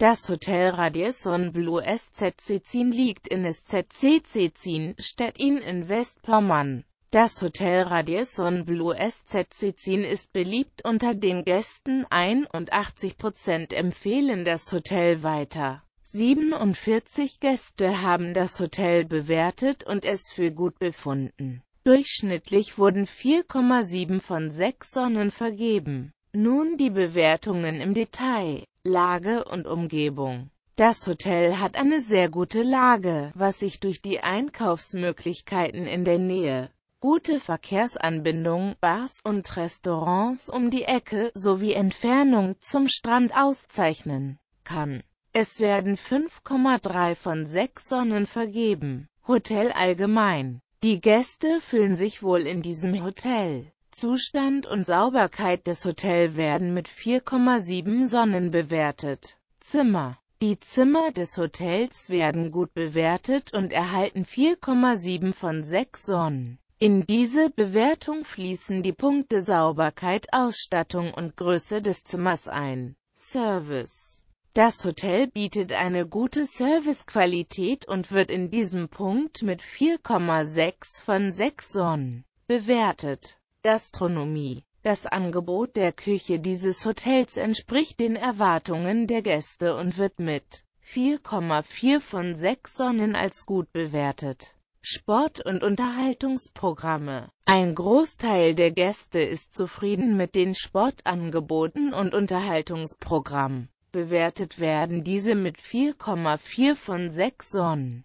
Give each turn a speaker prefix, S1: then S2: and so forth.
S1: Das Hotel Radisson Blu SZ Cecin liegt in SZC Cecin, Stettin in Westpommern. Das Hotel Radisson Blu SZ Cecin ist beliebt unter den Gästen, 81% empfehlen das Hotel weiter. 47 Gäste haben das Hotel bewertet und es für gut befunden. Durchschnittlich wurden 4,7 von 6 Sonnen vergeben. Nun die Bewertungen im Detail. Lage und Umgebung. Das Hotel hat eine sehr gute Lage, was sich durch die Einkaufsmöglichkeiten in der Nähe, gute Verkehrsanbindung, Bars und Restaurants um die Ecke sowie Entfernung zum Strand auszeichnen kann. Es werden 5,3 von 6 Sonnen vergeben. Hotel allgemein. Die Gäste fühlen sich wohl in diesem Hotel. Zustand und Sauberkeit des Hotels werden mit 4,7 Sonnen bewertet. Zimmer Die Zimmer des Hotels werden gut bewertet und erhalten 4,7 von 6 Sonnen. In diese Bewertung fließen die Punkte Sauberkeit, Ausstattung und Größe des Zimmers ein. Service Das Hotel bietet eine gute Servicequalität und wird in diesem Punkt mit 4,6 von 6 Sonnen bewertet. Gastronomie das Angebot der Küche dieses Hotels entspricht den Erwartungen der Gäste und wird mit 4,4 von 6 Sonnen als gut bewertet. Sport- und Unterhaltungsprogramme Ein Großteil der Gäste ist zufrieden mit den Sportangeboten und Unterhaltungsprogrammen. Bewertet werden diese mit 4,4 von 6 Sonnen.